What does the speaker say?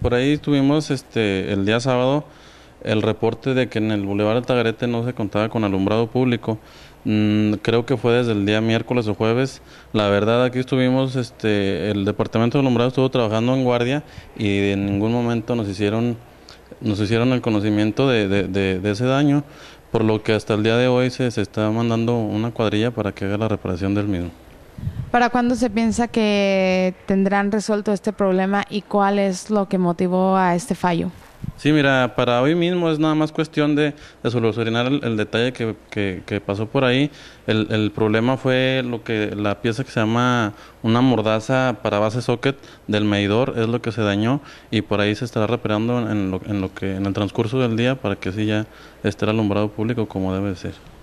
Por ahí tuvimos este, el día sábado el reporte de que en el Boulevard Altagarete no se contaba con alumbrado público. Mm, creo que fue desde el día miércoles o jueves. La verdad, aquí estuvimos, este, el departamento de alumbrado estuvo trabajando en guardia y en ningún momento nos hicieron, nos hicieron el conocimiento de, de, de, de ese daño, por lo que hasta el día de hoy se, se está mandando una cuadrilla para que haga la reparación del mismo. ¿Para cuándo se piensa que tendrán resuelto este problema y cuál es lo que motivó a este fallo? Sí, mira, para hoy mismo es nada más cuestión de, solucionar el, detalle que, pasó por ahí. El, problema fue lo que la pieza que se llama una mordaza para base socket del medidor es lo que se dañó y por ahí se estará reparando en lo, en que en el transcurso del día para que sí ya esté alumbrado público como debe ser.